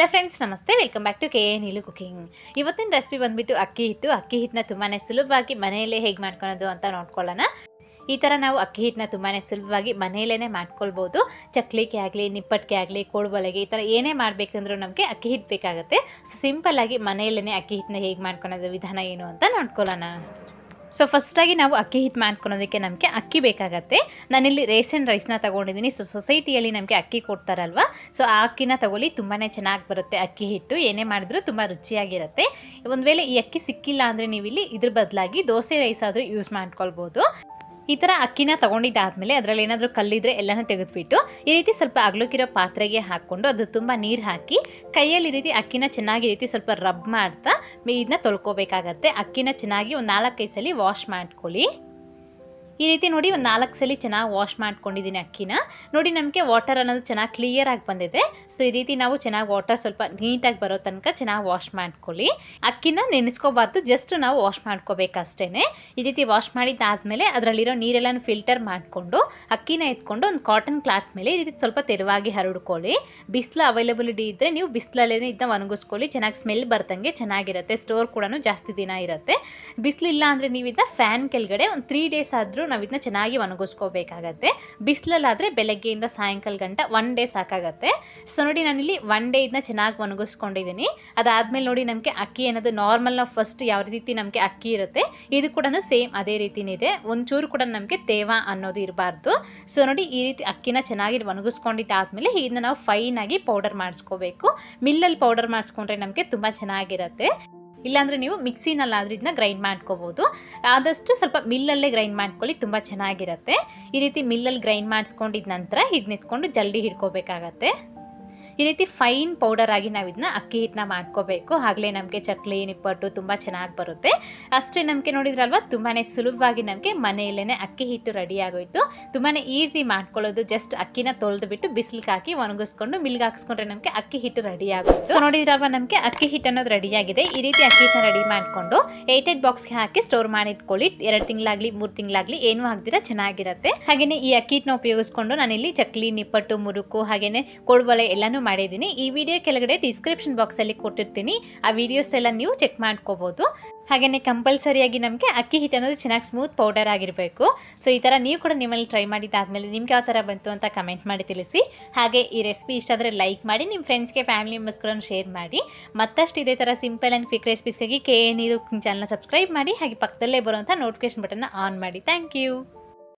hello friends ನಮಸ್ತೆ welcome back to K A Neelu cooking ಇವತ್ತಿನ recipe ಬಂದುಬಿಟ್ಟು ಅಕ್ಕಿ ಹಿಟ್ಟು ಅಕ್ಕಿ ಹಿಟ್ಟನ್ನ ತುಂಬಾ ಸುಲಭವಾಗಿ ಮನೆಯಲ್ಲೇ ಹೇಗೆ ಮಾಡ್ಕೊಳೋದು ಅಂತ ನೋಡ್ಕೊಳ್ಳೋಣ ಈ ಥರ ನಾವು ಅಕ್ಕಿ ಹಿಟ್ಟನ್ನ ತುಂಬಾ ಸುಲಭವಾಗಿ ಮನೆಯಲ್ಲೇ ಮಾಡ್ಕೊಳ್ಬೋದು ಚಕ್ಲಿಕ್ಕೆ ಆಗಲಿ ನಿಪ್ಪಟ್ಟಿಗೆ ಆಗಲಿ ಕೋಡುಬಲೆಗೆ ಈ ಥರ ಏನೇ ಮಾಡಬೇಕಂದ್ರೂ ನಮಗೆ ಅಕ್ಕಿ ಹಿಟ್ಟು ಬೇಕಾಗುತ್ತೆ ಸೊ ಸಿಂಪಲ್ಲಾಗಿ ಮನೆಯಲ್ಲೇ ಅಕ್ಕಿ ಹಿಟ್ಟನ್ನ ಹೇಗೆ ಮಾಡ್ಕೊಳೋದು ವಿಧಾನ ಏನು ಅಂತ ನೋಡ್ಕೊಳ್ಳೋಣ ಸೊ ಫಸ್ಟಾಗಿ ನಾವು ಅಕ್ಕಿ ಹಿಟ್ಟು ಮಾಡ್ಕೊಳೋದಕ್ಕೆ ನಮಗೆ ಅಕ್ಕಿ ಬೇಕಾಗತ್ತೆ ನಾನಿಲ್ಲಿ ರೇಷನ್ ರೈಸ್ನ ತೊಗೊಂಡಿದ್ದೀನಿ ಸೊ ಸೊಸೈಟಿಯಲ್ಲಿ ನಮಗೆ ಅಕ್ಕಿ ಕೊಡ್ತಾರಲ್ವ ಸೊ ಆ ಅಕ್ಕಿನ ತಗೊಳ್ಳಿ ತುಂಬಾ ಚೆನ್ನಾಗಿ ಬರುತ್ತೆ ಅಕ್ಕಿ ಹಿಟ್ಟು ಏನೇ ಮಾಡಿದ್ರೂ ತುಂಬ ರುಚಿಯಾಗಿರುತ್ತೆ ಒಂದು ವೇಳೆ ಈ ಅಕ್ಕಿ ಸಿಕ್ಕಿಲ್ಲ ಅಂದರೆ ನೀವು ಇಲ್ಲಿ ಇದ್ರ ಬದಲಾಗಿ ದೋಸೆ ರೈಸ್ ಆದರೂ ಯೂಸ್ ಮಾಡ್ಕೊಳ್ಬೋದು ಈ ಥರ ಅಕ್ಕಿನ ತಗೊಂಡಿದ್ದಾದ್ಮೇಲೆ ಅದರಲ್ಲಿ ಏನಾದರೂ ಕಲ್ಲಿದ್ರೆ ಎಲ್ಲನೂ ತೆಗೆದುಬಿಟ್ಟು ಈ ರೀತಿ ಸ್ವಲ್ಪ ಅಗ್ಲಕ್ಕಿರೋ ಪಾತ್ರೆಗೆ ಹಾಕೊಂಡು ಅದು ತುಂಬ ನೀರು ಹಾಕಿ ಕೈಯಲ್ಲಿ ಈ ರೀತಿ ಅಕ್ಕಿನ ಚೆನ್ನಾಗಿ ರೀತಿ ಸ್ವಲ್ಪ ರಬ್ ಮಾಡ್ತಾ ಇದನ್ನ ತೊಳ್ಕೊಬೇಕಾಗತ್ತೆ ಅಕ್ಕಿನ ಚೆನ್ನಾಗಿ ಒಂದು ನಾಲ್ಕೈದು ಸಲ ವಾಶ್ ಮಾಡ್ಕೊಳ್ಳಿ ಈ ರೀತಿ ನೋಡಿ ಒಂದು ನಾಲ್ಕು ಸಲ ಚೆನ್ನಾಗಿ ವಾಶ್ ಮಾಡ್ಕೊಂಡಿದ್ದೀನಿ ಅಕ್ಕಿನ ನೋಡಿ ನಮಗೆ ವಾಟರ್ ಅನ್ನೋದು ಚೆನ್ನಾಗಿ ಕ್ಲಿಯರ್ ಆಗಿ ಬಂದಿದೆ ಸೊ ಈ ರೀತಿ ನಾವು ಚೆನ್ನಾಗಿ ವಾಟರ್ ಸ್ವಲ್ಪ ನೀಟಾಗಿ ಬರೋ ತನಕ ಚೆನ್ನಾಗಿ ವಾಶ್ ಮಾಡ್ಕೊಳ್ಳಿ ಅಕ್ಕಿನ ನೆನೆಸ್ಕೋಬಾರ್ದು ಜಸ್ಟ್ ನಾವು ವಾಶ್ ಮಾಡ್ಕೋಬೇಕಷ್ಟೇ ಈ ರೀತಿ ವಾಶ್ ಮಾಡಿದ್ದಾದಮೇಲೆ ಅದರಲ್ಲಿರೋ ನೀರೆಲ್ಲ ಫಿಲ್ಟರ್ ಮಾಡಿಕೊಂಡು ಅಕ್ಕಿನ ಎತ್ಕೊಂಡು ಒಂದು ಕಾಟನ್ ಕ್ಲಾತ್ ಮೇಲೆ ಈ ರೀತಿ ಸ್ವಲ್ಪ ತೆರವಾಗಿ ಹರಡ್ಕೊಳ್ಳಿ ಬಿಸಿಲು ಅವೈಲಬಿಲಿಟಿ ಇದ್ದರೆ ನೀವು ಬಿಸಿಲಲ್ಲೇ ಇದನ್ನ ಒಣಗಿಸ್ಕೊಳ್ಳಿ ಚೆನ್ನಾಗಿ ಸ್ಮೆಲ್ ಬರ್ತಂಗೆ ಚೆನ್ನಾಗಿರುತ್ತೆ ಸ್ಟೋರ್ ಕೂಡ ಜಾಸ್ತಿ ದಿನ ಇರುತ್ತೆ ಬಿಸಿಲಿಲ್ಲ ಅಂದರೆ ನೀವು ಇದನ್ನ ಫ್ಯಾನ್ ಕೆಳಗಡೆ ಒಂದು ತ್ರೀ ಡೇಸ್ ಆದರೂ ನಾವು ಇದನ್ನ ಚೆನ್ನಾಗಿ ಒಣಗಿಸ್ಕೋಬೇಕಾಗತ್ತೆ ಬಿಸಿಲಲ್ಲಾದರೆ ಬೆಳಗ್ಗೆಯಿಂದ ಸಾಯಂಕಾಲ ಗಂಟ ಒನ್ ಡೇ ಸಾಕಾಗತ್ತೆ ಸೊ ನೋಡಿ ನಾನಿಲ್ಲಿ ಒನ್ ಡೇ ಇದನ್ನ ಚೆನ್ನಾಗಿ ಒಣಗಿಸ್ಕೊಂಡಿದ್ದೀನಿ ಅದಾದಮೇಲೆ ನೋಡಿ ನಮಗೆ ಅಕ್ಕಿ ಅನ್ನೋದು ನಾರ್ಮಲ್ ನಾವು ಫಸ್ಟ್ ಯಾವ ರೀತಿ ನಮಗೆ ಅಕ್ಕಿ ಇರುತ್ತೆ ಇದು ಕೂಡ ಸೇಮ್ ಅದೇ ರೀತಿನೇ ಇದೆ ಒಂಚೂರು ಕೂಡ ನಮಗೆ ತೇವ ಅನ್ನೋದು ಇರಬಾರ್ದು ಸೊ ನೋಡಿ ಈ ರೀತಿ ಅಕ್ಕಿನ ಚೆನ್ನಾಗಿ ಒಣಗಿಸ್ಕೊಂಡಿದ್ದಾದಮೇಲೆ ಇದನ್ನ ನಾವು ಫೈನಾಗಿ ಪೌಡರ್ ಮಾಡಿಸ್ಕೋಬೇಕು ಮಿಲ್ಲಲ್ಲಿ ಪೌಡರ್ ಮಾಡಿಸ್ಕೊಂಡ್ರೆ ನಮಗೆ ತುಂಬ ಚೆನ್ನಾಗಿರುತ್ತೆ ಇಲ್ಲಾಂದರೆ ನೀವು ಮಿಕ್ಸಿನಲ್ಲಾದ್ರೂ ಇದನ್ನ ಗ್ರೈಂಡ್ ಮಾಡ್ಕೋಬೋದು ಆದಷ್ಟು ಸ್ವಲ್ಪ ಮಿಲ್ಲಲ್ಲೇ ಗ್ರೈಂಡ್ ಮಾಡ್ಕೊಳ್ಳಿ ತುಂಬ ಚೆನ್ನಾಗಿರುತ್ತೆ ಈ ರೀತಿ ಮಿಲ್ಲಲ್ಲಿ ಗ್ರೈಂಡ್ ಮಾಡಿಸ್ಕೊಂಡಿದ ನಂತರ ಇದನ್ನೆತ್ಕೊಂಡು ಜಲ್ದಿ ಹಿಡ್ಕೋಬೇಕಾಗತ್ತೆ ಈ ರೀತಿ ಫೈನ್ ಪೌಡರ್ ಆಗಿ ನಾವು ಇದನ್ನ ಅಕ್ಕಿ ಹಿಟ್ಟನ್ನ ಮಾಡ್ಕೋಬೇಕು ಹಾಗಲೇ ನಮಗೆ ಚಕ್ಲಿ ನಿಪ್ಪಟ್ಟು ತುಂಬ ಚೆನ್ನಾಗಿ ಬರುತ್ತೆ ಅಷ್ಟೇ ನಮಗೆ ನೋಡಿದ್ರಲ್ವ ತುಂಬಾ ಸುಲಭವಾಗಿ ನಮಗೆ ಮನೆಯಲ್ಲೇ ಅಕ್ಕಿ ಹಿಟ್ಟು ರೆಡಿ ಆಗೋಯ್ತು ತುಂಬಾ ಈಸಿ ಮಾಡ್ಕೊಳ್ಳೋದು ಜಸ್ಟ್ ಅಕ್ಕಿನ ತೊಳೆದು ಬಿಟ್ಟು ಬಿಸಿಲಿಗೆ ಹಾಕಿ ಒಣಗಿಸ್ಕೊಂಡು ಮಿಲ್ಗೆ ಹಾಕಿಸ್ಕೊಂಡ್ರೆ ನಮಗೆ ಅಕ್ಕಿ ಹಿಟ್ಟು ರೆಡಿ ಆಗುತ್ತೆ ಸೊ ನೋಡಿದ್ರಲ್ವ ನಮಗೆ ಅಕ್ಕಿ ಹಿಟ್ಟು ಅನ್ನೋದು ಆಗಿದೆ ಈ ರೀತಿ ಅಕ್ಕಿ ಹಿಟ್ಟನ್ನ ರೆಡಿ ಮಾಡಿಕೊಂಡು ಏಟೆಡ್ ಬಾಕ್ಸ್ಗೆ ಹಾಕಿ ಸ್ಟೋರ್ ಮಾಡಿಟ್ಕೊಳ್ಳಿ ಎರಡು ತಿಂಗಳಾಗಲಿ ಮೂರು ತಿಂಗಳಾಗಲಿ ಏನು ಹಾಕ್ದಿರ ಚೆನ್ನಾಗಿರುತ್ತೆ ಹಾಗೆಯೇ ಈ ಅಕ್ಕಿ ಹಿಟ್ಟನ್ನ ಉಪಯೋಗಿಸ್ಕೊಂಡು ನಾನಿಲ್ಲಿ ಚಕ್ಲಿ ನಿಪ್ಪಟ್ಟು ಮುರುಕು ಹಾಗೆಯೇ ಕೋಡ್ಬಳೆ ಎಲ್ಲನೂ ಮಾಡಿದ್ದೀನಿ ಈ ವಿಡಿಯೋ ಕೆಳಗಡೆ ಡಿಸ್ಕ್ರಿಪ್ಷನ್ ಬಾಕ್ಸಲ್ಲಿ ಕೊಟ್ಟಿರ್ತೀನಿ ಆ ವಿಡಿಯೋಸ್ ಎಲ್ಲ ನೀವು ಚೆಕ್ ಮಾಡ್ಕೋಬೋದು ಹಾಗೆಯೇ ಕಂಪಲ್ಸರಿಯಾಗಿ ನಮಗೆ ಅಕ್ಕಿ ಹಿಟ್ಟು ಅನ್ನೋದು ಚೆನ್ನಾಗಿ ಸ್ಮೂತ್ ಪೌಡರ್ ಆಗಿರಬೇಕು ಸೊ ಈ ಥರ ನೀವು ಕೂಡ ನಿಮ್ಮಲ್ಲಿ ಟ್ರೈ ಮಾಡಿದ್ದಾದಮೇಲೆ ನಿಮ್ಗೆ ಯಾವ ಥರ ಬಂತು ಅಂತ ಕಮೆಂಟ್ ಮಾಡಿ ತಿಳಿಸಿ ಹಾಗೆ ಈ ರೆಸಿಪಿ ಇಷ್ಟ ಆದರೆ ಲೈಕ್ ಮಾಡಿ ನಿಮ್ಮ ಫ್ರೆಂಡ್ಸ್ಗೆ ಫ್ಯಾಮಿಲಿ ಮೆಂಬರ್ಸ್ಗಳನ್ನು ಶೇರ್ ಮಾಡಿ ಮತ್ತಷ್ಟು ಇದೇ ಥರ ಸಿಂಪಲ್ ಆ್ಯಂಡ್ ಕ್ವಿಕ್ ರೆಸಿಪೀಸ್ಗಾಗಿ ಕೆ ಎ ನೀರು ಚಾನಲ್ನ ಸಬ್ಸ್ಕ್ರೈಬ್ ಮಾಡಿ ಹಾಗೆ ಪಕ್ಕದಲ್ಲೇ ಬರುವಂಥ ನೋಟಿಫಿಕೇಷನ್ ಬಟನ್ನ ಆನ್ ಮಾಡಿ ಥ್ಯಾಂಕ್ ಯು